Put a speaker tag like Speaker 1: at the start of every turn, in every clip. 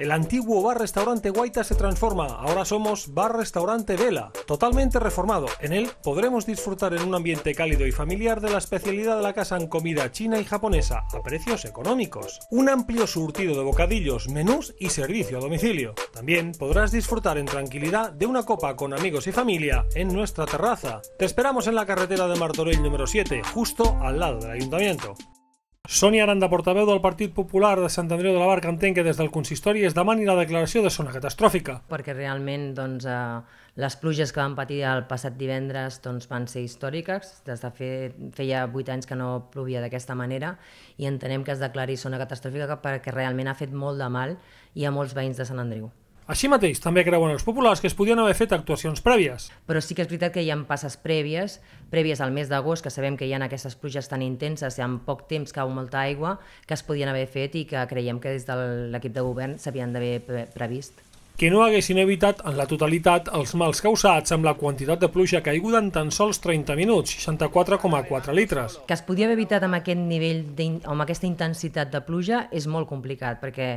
Speaker 1: El antiguo bar-restaurante Guaita se transforma, ahora somos bar-restaurante Vela, totalmente reformado. En él podremos disfrutar en un ambiente cálido y familiar de la especialidad de la casa en comida china y japonesa, a precios económicos. Un amplio surtido de bocadillos, menús y servicio a domicilio. También podrás disfrutar en tranquilidad de una copa con amigos y familia en nuestra terraza. Te esperamos en la carretera de Martorell número 7, justo al lado del ayuntamiento. Sònia Aranda, portaveu del Partit Popular de Sant Andreu de la Barca, entenc que des del consistori
Speaker 2: es demani la declaració de zona catastròfica. Perquè realment doncs, eh, les pluges que van patir el passat divendres doncs, van ser històriques. Des de fe, feia vuit anys que no plovia d'aquesta manera i entenem que es declari zona catastròfica perquè realment ha fet molt de mal i a molts veïns de Sant Andreu. Així mateix, també creuen els populars que es podien haver fet actuacions prèvies. Però sí que és veritat que hi ha passes prèvies, prèvies al mes d'agost, que sabem que hi ha aquestes pluges tan intenses i amb poc temps cau molta aigua, que es podien haver fet i que creiem que des de l'equip de govern s'havien d'haver previst
Speaker 1: que no haguessin evitat en la totalitat els mals causats amb la quantitat de pluja caiguda en tan sols 30 minuts, 64,4 litres.
Speaker 2: Que es podia haver evitat amb aquest nivell, amb aquesta intensitat de pluja és molt complicat, perquè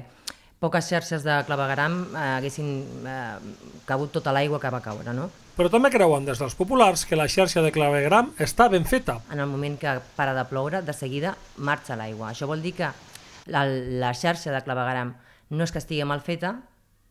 Speaker 2: poques xarxes de clavegaram eh, haguessin eh, cabut tota l'aigua que va caure. No? Però també creuen des dels populars que la xarxa de clavegram està ben feta. En el moment que para de ploure, de seguida marxa l'aigua. Això vol dir que la, la xarxa de clavegram no és que estigui mal feta,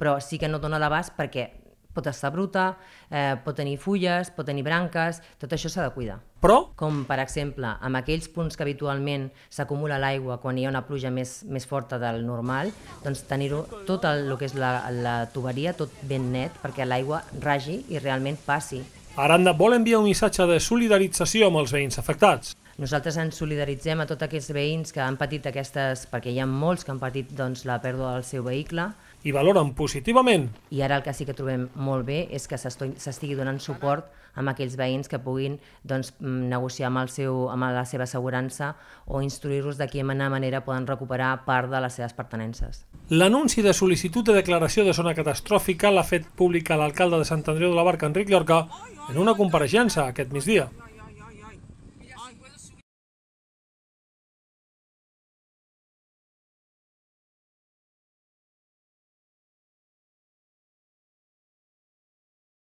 Speaker 2: però sí que no dona l'abast perquè pot estar bruta, eh, pot tenir fulles, pot tenir branques, tot això s'ha de cuidar. Però? Com, per exemple, amb aquells punts que habitualment s'acumula l'aigua quan hi ha una pluja més, més forta del normal, doncs tenir-ho tot el, el que és la, la tuberia tot ben net perquè l'aigua ragi i realment passi. Aranda vol enviar un missatge de solidarització amb els veïns afectats. Nosaltres ens solidaritzem a tots aquells veïns que han patit aquestes, perquè hi ha molts que han patit doncs, la pèrdua del seu vehicle. I valoren positivament. I ara el que sí que trobem molt bé és que s'estigui donant suport amb aquells veïns que puguin doncs, mm, negociar amb, el seu, amb la seva assegurança o instruir-los de quina manera poden recuperar part de les seves pertenences.
Speaker 1: L'anunci de sol·licitud de declaració de zona catastròfica l'ha fet pública l'alcalde de Sant Andreu de la Barca, Enric Llorca, en una compareixença aquest migdia.